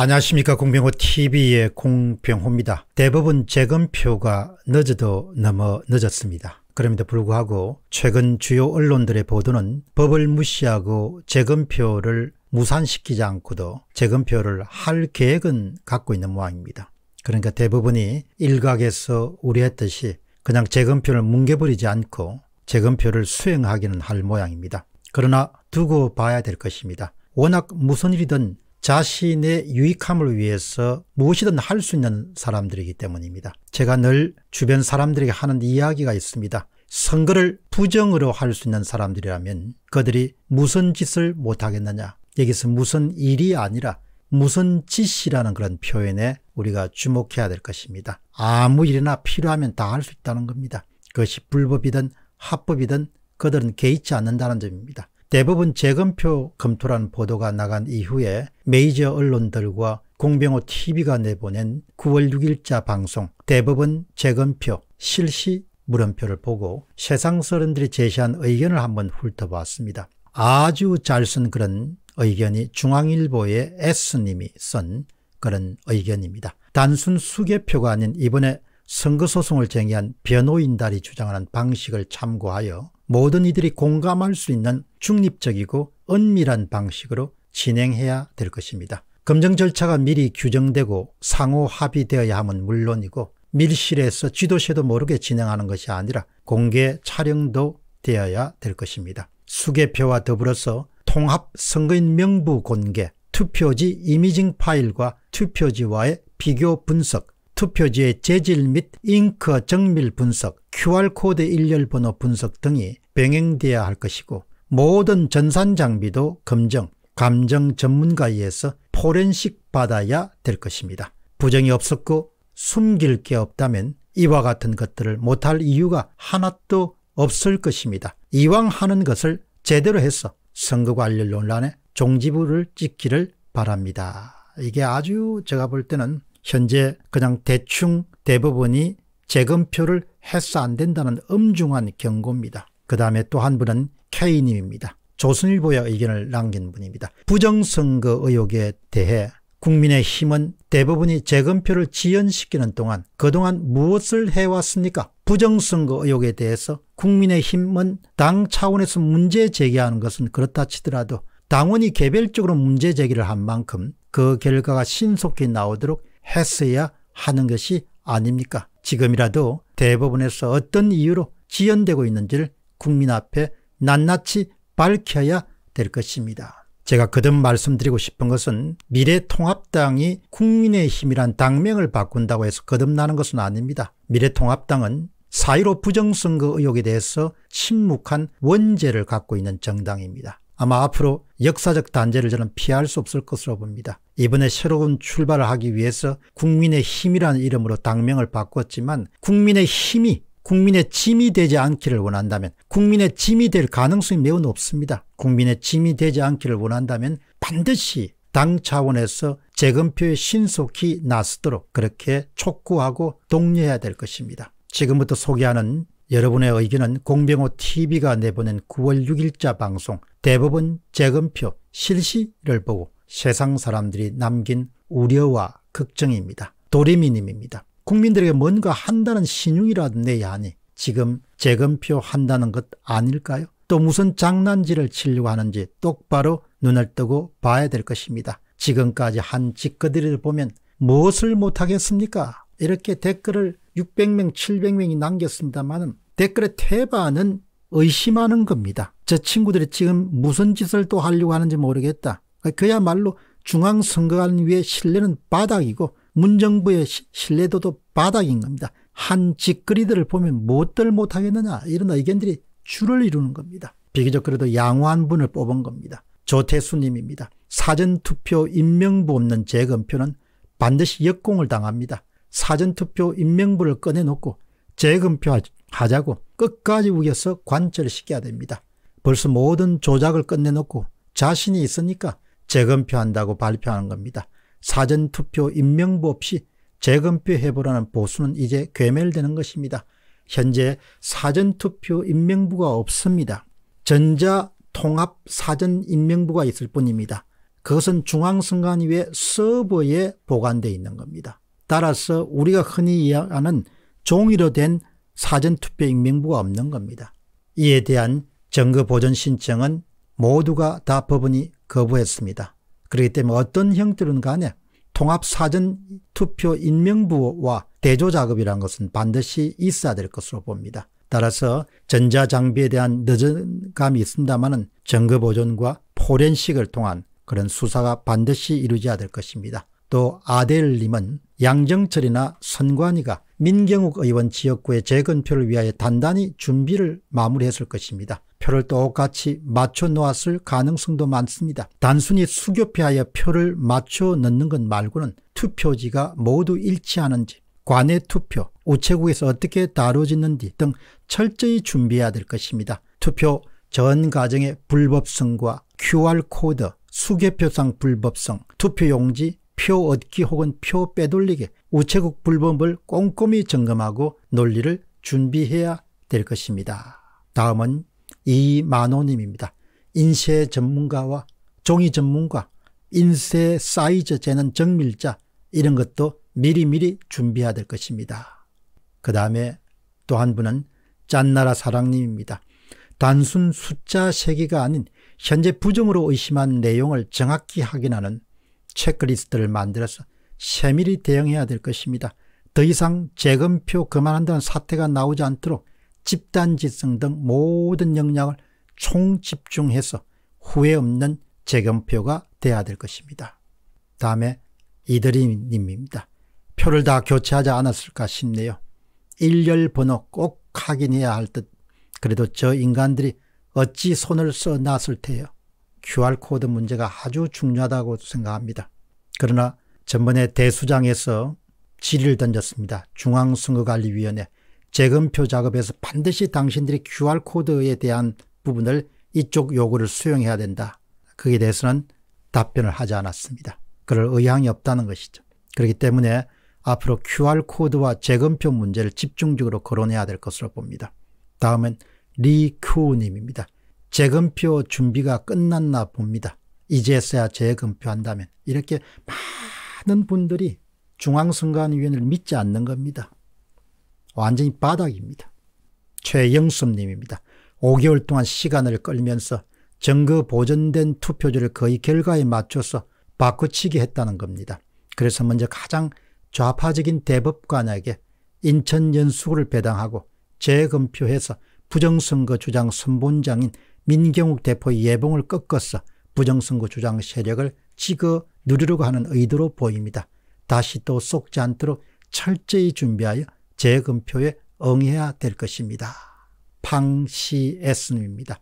안녕하십니까 공병호 TV의 공병호입니다. 대법원 재검표가 늦어도 너무 늦었습니다. 그럼에도 불구하고 최근 주요 언론들의 보도는 법을 무시하고 재검표를 무산시키지 않고도 재검표를 할 계획은 갖고 있는 모양입니다. 그러니까 대부분이 일각에서 우려했듯이 그냥 재검표를 뭉개버리지 않고 재검표를 수행하기는 할 모양입니다. 그러나 두고 봐야 될 것입니다. 워낙 무슨 일이든 자신의 유익함을 위해서 무엇이든 할 수 있는 사람들이기 때문입니다. 제가 늘 주변 사람들에게 하는 이야기가 있습니다. 선거를 부정으로 할 수 있는 사람들이라면 그들이 무슨 짓을 못하겠느냐. 여기서 무슨 일이 아니라 무슨 짓이라는 그런 표현에 우리가 주목해야 될 것입니다. 아무 일이나 필요하면 다 할 수 있다는 겁니다. 그것이 불법이든 합법이든 그들은 개의치 않는다는 점입니다. 대부분 재검표 검토란 보도가 나간 이후에 메이저 언론들과 공병호 TV가 내보낸 9월 6일자 방송 대법원 재검표 실시 물음표를 보고 세상 서른들이 제시한 의견을 한번 훑어봤습니다. 아주 잘 쓴 그런 의견이 중앙일보의 S님이 쓴 그런 의견입니다. 단순 수개표가 아닌 이번에 선거소송을 제기한 변호인단이 주장하는 방식을 참고하여 모든 이들이 공감할 수 있는 중립적이고 은밀한 방식으로 진행해야 될 것입니다. 검증 절차가 미리 규정되고 상호 합의되어야 함은 물론이고 밀실에서 지도세도 모르게 진행하는 것이 아니라 공개 촬영도 되어야 될 것입니다. 수개표와 더불어서 통합 선거인 명부 공개, 투표지 이미징 파일과 투표지와의 비교 분석, 투표지의 재질 및 잉크 정밀 분석, QR코드 일렬 번호 분석 등이 병행되어야할 것이고 모든 전산 장비도 검정, 감정 전문가에서 포렌식 받아야 될 것입니다. 부정이 없었고 숨길 게 없다면 이와 같은 것들을 못할 이유가 하나도 없을 것입니다. 이왕 하는 것을 제대로 해서 선거관련 논란에 종지부를 찍기를 바랍니다. 이게 아주 제가 볼 때는 현재 그냥 대충 대부분이 재검표를 해서 안 된다는 엄중한 경고입니다. 그 다음에 또 한 분은 K님입니다. 조선일보의 의견을 남긴 분입니다. 부정선거 의혹에 대해 국민의힘은 대부분이 재검표를 지연시키는 동안 그동안 무엇을 해왔습니까? 부정선거 의혹에 대해서 국민의힘은 당 차원에서 문제 제기하는 것은 그렇다 치더라도 당원이 개별적으로 문제 제기를 한 만큼 그 결과가 신속히 나오도록 했어야 하는 것이 아닙니까? 지금이라도 대법원에서 어떤 이유로 지연되고 있는지를 국민 앞에 낱낱이 밝혀야 될 것입니다. 제가 거듭 말씀드리고 싶은 것은 미래통합당이 국민의힘이란 당명을 바꾼다고 해서 거듭나는 것은 아닙니다. 미래통합당은 사1 5 부정선거 의혹에 대해서 침묵한 원죄를 갖고 있는 정당입니다. 아마 앞으로 역사적 단죄를 저는 피할 수 없을 것으로 봅니다. 이번에 새로운 출발을 하기 위해서 국민의 힘이라는 이름으로 당명을 바꿨지만 국민의 힘이 국민의 짐이 되지 않기를 원한다면 국민의 짐이 될 가능성이 매우 높습니다. 국민의 짐이 되지 않기를 원한다면 반드시 당 차원에서 재검표에 신속히 나서도록 그렇게 촉구하고 독려해야 될 것입니다. 지금부터 소개하는 여러분의 의견은 공병호TV가 내보낸 9월 6일자 방송 대법원 재검표 실시를 보고 세상 사람들이 남긴 우려와 걱정입니다. 도리미님입니다. 국민들에게 뭔가 한다는 신용이라도 내야 하니 지금 재검표 한다는 것 아닐까요? 또 무슨 장난질을 치려고 하는지 똑바로 눈을 뜨고 봐야 될 것입니다. 지금까지 한 짓거리를 보면 무엇을 못하겠습니까? 이렇게 댓글을 600명, 700명이 남겼습니다만은 댓글에 태반은 의심하는 겁니다. 저 친구들이 지금 무슨 짓을 또 하려고 하는지 모르겠다. 그러니까 그야말로 중앙선거관위의 신뢰는 바닥이고 문정부의 신뢰도도 바닥인 겁니다. 한 짓거리들을 보면 무들 못하겠느냐 이런 의견들이 줄을 이루는 겁니다. 비교적 그래도 양호한 분을 뽑은 겁니다. 조태수님입니다. 사전투표 임명부 없는 재검표는 반드시 역공을 당합니다. 사전투표 임명부를 꺼내놓고 재검표하자고 끝까지 우겨서 관철시켜야 됩니다. 벌써 모든 조작을 끝내놓고 자신이 있으니까 재검표한다고 발표하는 겁니다. 사전투표 임명부 없이 재검표해보라는 보수는 이제 괴멸되는 것입니다. 현재 사전투표 임명부가 없습니다. 전자통합사전임명부가 있을 뿐입니다. 그것은 중앙선관위의 서버에 보관되어 있는 겁니다. 따라서 우리가 흔히 이야기하는 종이로 된 사전투표인 명부가 없는 겁니다. 이에 대한 정거보존 신청은 모두가 다 법원이 거부했습니다. 그렇기 때문에 어떤 형태든 로 간에 통합사전투표 인명부와 대조작업이라는 것은 반드시 있어야 될 것으로 봅니다. 따라서 전자장비에 대한 늦은 감이 있습니다만 정거보존과 포렌식을 통한 그런 수사가 반드시 이루어져야 될 것입니다. 또 아델님은 양정철이나 선관위가 민경욱 의원 지역구의 재건표를 위하여 단단히 준비를 마무리했을 것입니다. 표를 똑같이 맞춰 놓았을 가능성도 많습니다. 단순히 수교표하여 표를 맞춰 넣는 것 말고는 투표지가 모두 일치하는지 관외 투표, 우체국에서 어떻게 다뤄지는지 등 철저히 준비해야 될 것입니다. 투표 전 과정의 불법성과 QR코드, 수개표상 불법성, 투표용지 표 얻기 혹은 표 빼돌리기, 우체국 불법을 꼼꼼히 점검하고 논리를 준비해야 될 것입니다. 다음은 이만호님입니다. 인쇄 전문가와 종이 전문가, 인쇄 사이즈 재는 정밀자 이런 것도 미리미리 준비해야 될 것입니다. 그 다음에 또 한 분은 짠나라 사랑님입니다. 단순 숫자 세기가 아닌 현재 부정으로 의심한 내용을 정확히 확인하는 체크리스트를 만들어서 세밀히 대응해야 될 것입니다. 더 이상 재검표 그만한다는 사태가 나오지 않도록 집단지성 등 모든 역량을 총집중해서 후회 없는 재검표가 돼야 될 것입니다. 다음에 이드림님입니다. 표를 다 교체하지 않았을까 싶네요. 일렬 번호 꼭 확인해야 할 듯. 그래도 저 인간들이 어찌 손을 써놨을 테요. QR코드 문제가 아주 중요하다고 생각합니다. 그러나 전번에 대수장에서 질의를 던졌습니다. 중앙선거관리위원회 재검표 작업에서 반드시 당신들이 QR코드에 대한 부분을 이쪽 요구를 수용해야 된다. 거기에 대해서는 답변을 하지 않았습니다. 그럴 의향이 없다는 것이죠. 그렇기 때문에 앞으로 QR코드와 재검표 문제를 집중적으로 거론해야 될 것으로 봅니다. 다음은 리큐님입니다. 재검표 준비가 끝났나 봅니다. 이제서야 재검표한다면 이렇게 많은 분들이 중앙선관위원회를 믿지 않는 겁니다. 완전히 바닥입니다. 최영섭님입니다. 5개월 동안 시간을 끌면서 정거 보존된 투표지를 거의 결과에 맞춰서 바꿔치기 했다는 겁니다. 그래서 먼저 가장 좌파적인 대법관에게 인천 연수구를 배당하고 재검표해서 부정선거 주장 선본장인 민경욱 대포 예봉을 꺾어서 부정선거 주장 세력을 찍어 누리려고 하는 의도로 보입니다. 다시 또 속지 않도록 철저히 준비하여 재검표에 응해야 될 것입니다. 방시에스님입니다.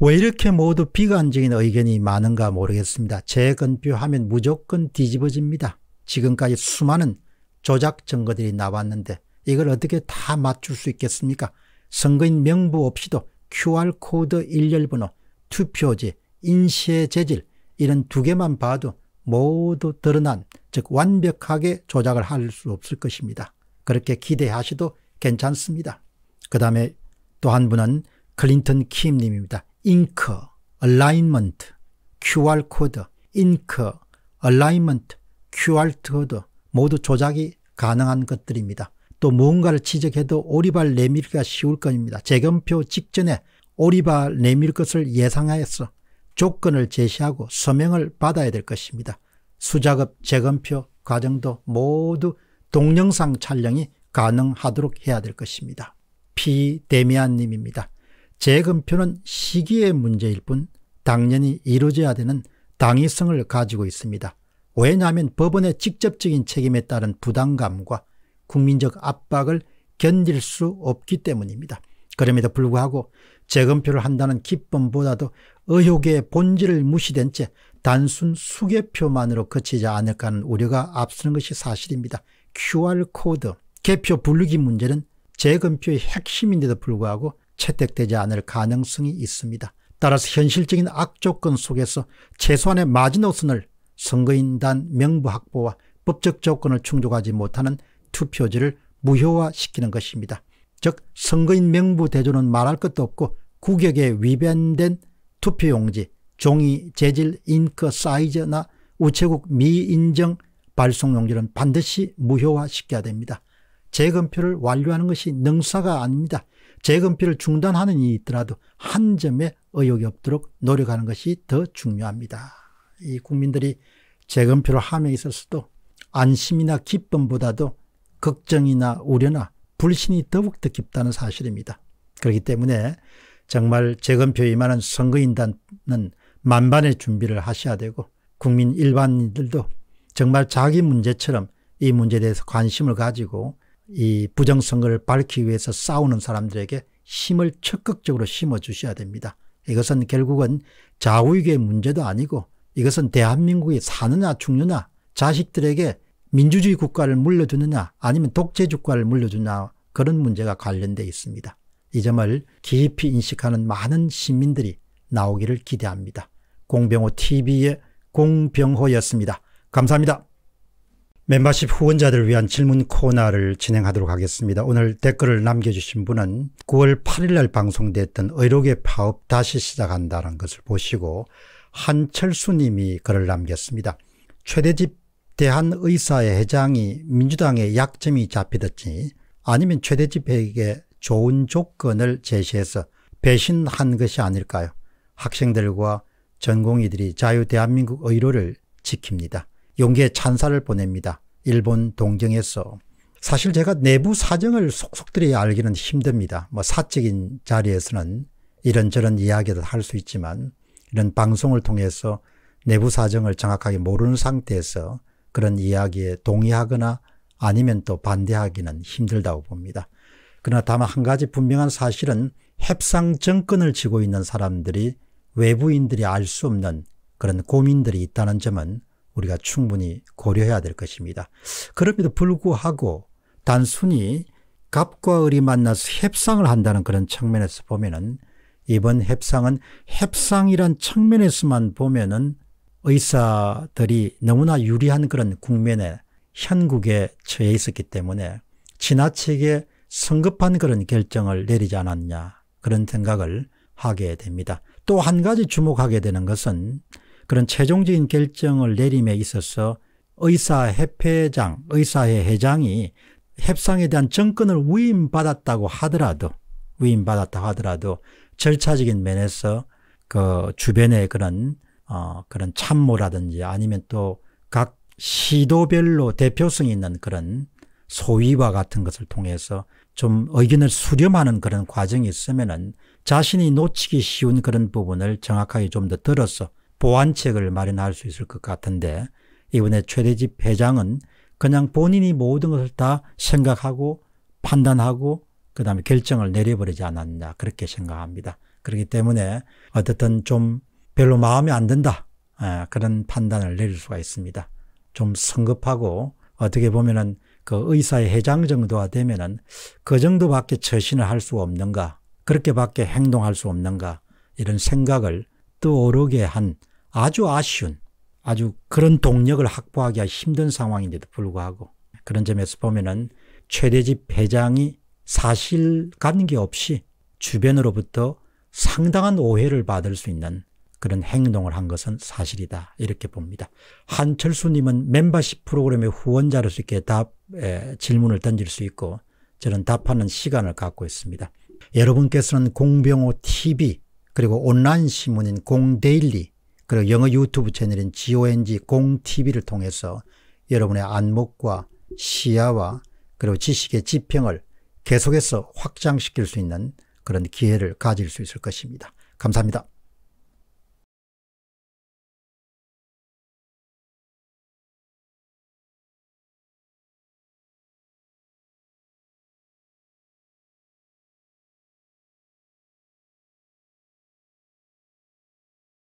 왜 이렇게 모두 비관적인 의견이 많은가 모르겠습니다. 재검표하면 무조건 뒤집어집니다. 지금까지 수많은 조작 증거들이 나왔는데 이걸 어떻게 다 맞출 수 있겠습니까? 선거인 명부 없이도 QR코드 일렬번호, 투표지, 인쇄 재질 이런 두 개만 봐도 모두 드러난 즉 완벽하게 조작을 할 수 없을 것입니다. 그렇게 기대하셔도 괜찮습니다. 그 다음에 또 한 분은 클린턴 킴님입니다. 잉크, 얼라인먼트, QR코드, 잉크, 얼라인먼트, QR코드 모두 조작이 가능한 것들입니다. 또 무언가를 지적해도 오리발 내밀기가 쉬울 것입니다. 재검표 직전에 오리발 내밀 것을 예상하여서 조건을 제시하고 서명을 받아야 될 것입니다. 수작업 재검표 과정도 모두 동영상 촬영이 가능하도록 해야 될 것입니다. 피 데미안님입니다. 재검표는 시기의 문제일 뿐 당연히 이루어져야 되는 당위성을 가지고 있습니다. 왜냐하면 법원의 직접적인 책임에 따른 부담감과 국민적 압박을 견딜 수 없기 때문입니다. 그럼에도 불구하고 재검표를 한다는 기쁨보다도 의혹의 본질을 무시된 채 단순 수개표만으로 그치지 않을까 하는 우려가 앞서는 것이 사실입니다. QR코드, 개표 부르기 문제는 재검표의 핵심인데도 불구하고 채택되지 않을 가능성이 있습니다. 따라서 현실적인 악조건 속에서 최소한의 마지노선을 선거인단 명부 확보와 법적 조건을 충족하지 못하는 투표지를 무효화시키는 것입니다. 즉 선거인 명부 대조는 말할 것도 없고 국역에 위반된 투표용지, 종이, 재질, 잉크, 사이즈나 우체국 미인정 발송용지는 반드시 무효화시켜야 됩니다. 재검표를 완료하는 것이 능사가 아닙니다. 재검표를 중단하는 일이 있더라도 한점의 의욕이 없도록 노력하는 것이 더 중요합니다. 이 국민들이 재검표를 함에 있어서도 안심이나 기쁨보다도 걱정이나 우려나 불신이 더욱 더 깊다는 사실입니다. 그렇기 때문에 정말 재검표에 임하 선거인단은 만반의 준비를 하셔야 되고 국민 일반인들도 정말 자기 문제처럼 이 문제에 대해서 관심을 가지고 이 부정선거를 밝히기 위해서 싸우는 사람들에게 힘을 적극적으로 심어주셔야 됩니다. 이것은 결국은 좌우익의 문제도 아니고 이것은 대한민국이 사느냐 죽느냐 자식들에게 민주주의 국가를 물려주느냐 아니면 독재 국가를 물려주냐 그런 문제가 관련되어 있습니다. 이 점을 깊이 인식하는 많은 시민들이 나오기를 기대합니다. 공병호TV의 공병호였습니다. 감사합니다. 멤버십 후원자들을 위한 질문 코너를 진행하도록 하겠습니다. 오늘 댓글을 남겨주신 분은 9월 8일 날 방송됐던 의료계 파업 다시 시작한다는 것을 보시고 한철수 님이 글을 남겼습니다. 최대집 대한의사의 회장이 민주당의 약점이 잡히듯이 아니면 최대 집회에게 좋은 조건을 제시해서 배신한 것이 아닐까요? 학생들과 전공의들이 자유 대한민국 의료를 지킵니다. 용기의 찬사를 보냅니다. 일본 동경에서. 사실 제가 내부 사정을 속속들이 알기는 힘듭니다. 뭐 사적인 자리에서는 이런저런 이야기를 할 수 있지만 이런 방송을 통해서 내부 사정을 정확하게 모르는 상태에서 그런 이야기에 동의하거나 아니면 또 반대하기는 힘들다고 봅니다. 그러나 다만 한 가지 분명한 사실은 협상 정권을 쥐고 있는 사람들이 외부인들이 알 수 없는 그런 고민들이 있다는 점은 우리가 충분히 고려해야 될 것입니다. 그럼에도 불구하고 단순히 갑과 을이 만나서 협상을 한다는 그런 측면에서 보면은 이번 협상은 협상이란 측면에서만 보면은 의사들이 너무나 유리한 그런 국면에 현국에 처해 있었기 때문에 지나치게 성급한 그런 결정을 내리지 않았냐 그런 생각을 하게 됩니다. 또 한 가지 주목하게 되는 것은 그런 최종적인 결정을 내림에 있어서 의사협회장, 의사회 회장이 협상에 대한 정권을 위임받았다고 하더라도 위임받았다 하더라도 절차적인 면에서 그 주변의 그런 어, 그런 참모라든지 아니면 또 각 시도별로 대표성 있는 그런 소위와 같은 것을 통해서 좀 의견을 수렴하는 그런 과정이 있으면은 자신이 놓치기 쉬운 그런 부분을 정확하게 좀 더 들어서 보완책을 마련할 수 있을 것 같은데 이번에 최대집 회장은 그냥 본인이 모든 것을 다 생각하고 판단하고 그 다음에 결정을 내려버리지 않았냐 그렇게 생각합니다. 그렇기 때문에 어쨌든좀 별로 마음에 안 든다. 아, 그런 판단을 내릴 수가 있습니다. 좀 성급하고 어떻게 보면은 그 의사의 회장 정도가 되면은 그 정도밖에 처신을 할 수 없는가 그렇게밖에 행동할 수 없는가 이런 생각을 떠오르게 한 아주 아쉬운 아주 그런 동력을 확보하기가 힘든 상황인데도 불구하고 그런 점에서 보면은 최대집 회장이 사실 관계 없이 주변으로부터 상당한 오해를 받을 수 있는 그런 행동을 한 것은 사실이다. 이렇게 봅니다. 한철수님은 멤버십 프로그램의 후원자로서 이렇게 답, 질문을 던질 수 있고 저는 답하는 시간을 갖고 있습니다. 여러분께서는 공병호 TV 그리고 온라인 신문인 공데일리 그리고 영어 유튜브 채널인 GONG 공TV를 통해서 여러분의 안목과 시야와 그리고 지식의 지평을 계속해서 확장시킬 수 있는 그런 기회를 가질 수 있을 것입니다. 감사합니다.